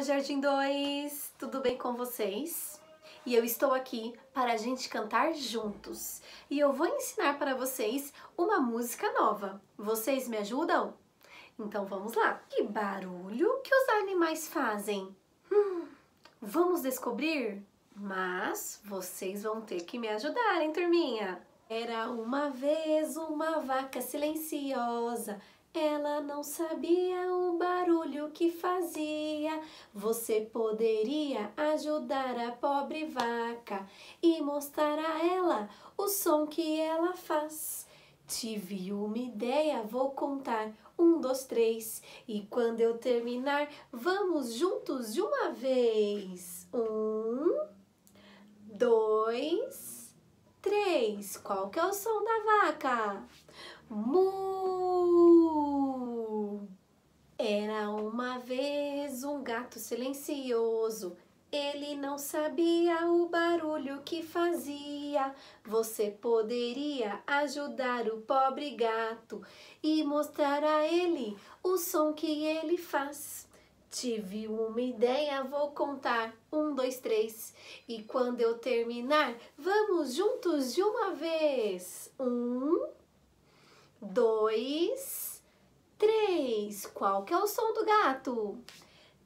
Olá, Jardim 2! Tudo bem com vocês? E eu estou aqui para a gente cantar juntos. E eu vou ensinar para vocês uma música nova. Vocês me ajudam? Então vamos lá! Que barulho que os animais fazem? Hum, vamos descobrir? Mas vocês vão ter que me ajudar, hein, turminha? Era uma vez uma vaca silenciosa ela não sabia o barulho que fazia. Você poderia ajudar a pobre vaca e mostrar a ela o som que ela faz. Tive uma ideia, vou contar. Um, dois, três. E quando eu terminar, vamos juntos de uma vez. Um, dois, três. Qual que é o som da vaca? Mu. Era uma vez um gato silencioso. Ele não sabia o barulho que fazia. Você poderia ajudar o pobre gato e mostrar a ele o som que ele faz. Tive uma ideia, vou contar. Um, dois, três. E quando eu terminar, vamos juntos de uma vez. Um, dois, Três. Qual que é o som do gato?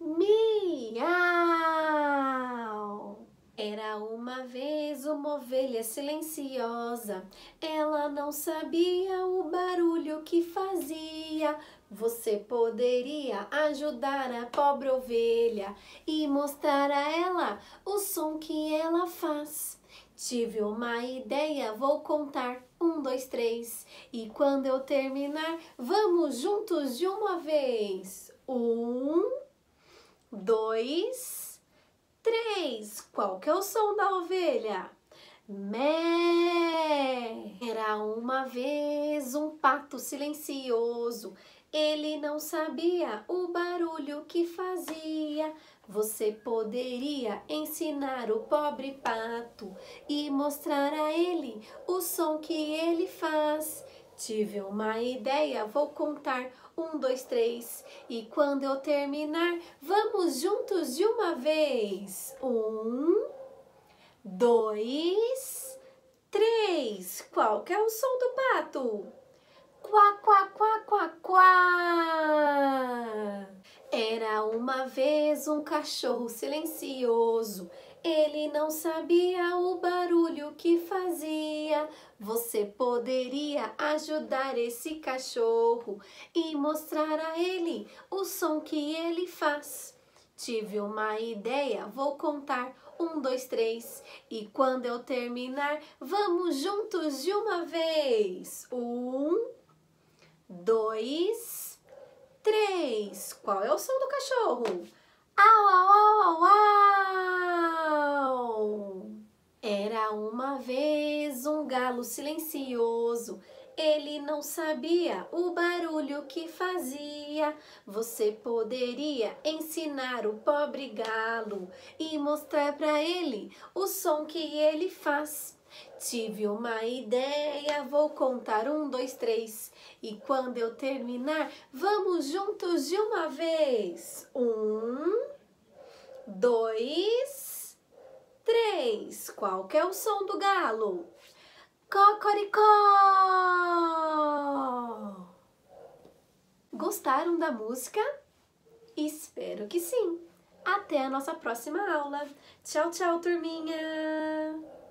Miau! Era uma vez uma ovelha silenciosa. Ela não sabia o barulho que fazia. Você poderia ajudar a pobre ovelha e mostrar a ela o som que ela faz. Tive uma ideia, vou contar. Um, dois, três. E quando eu terminar, vamos juntos de uma vez. Um, dois, três. Qual que é o som da ovelha? Mé! Era uma vez um pato silencioso. Ele não sabia o barulho que fazia. Você poderia ensinar o pobre pato e mostrar a ele o som que ele faz. Tive uma ideia, vou contar um, dois, três. E quando eu terminar, vamos juntos de uma vez. Um, dois, três. Qual que é o som do pato? Quá, quá. Mas um cachorro silencioso, ele não sabia o barulho que fazia. Você poderia ajudar esse cachorro e mostrar a ele o som que ele faz. Tive uma ideia, vou contar um, dois, três. E quando eu terminar, vamos juntos de uma vez. Um, dois, três. Qual é o som do cachorro? Au, au, au, au, Era uma vez um galo silencioso. Ele não sabia o barulho que fazia. Você poderia ensinar o pobre galo e mostrar para ele o som que ele faz. Tive uma ideia, vou contar um, dois, três. E quando eu terminar, vamos juntos de uma vez. Um, dois, três. Qual que é o som do galo? Cocoricó! Gostaram da música? Espero que sim! Até a nossa próxima aula! Tchau, tchau, turminha!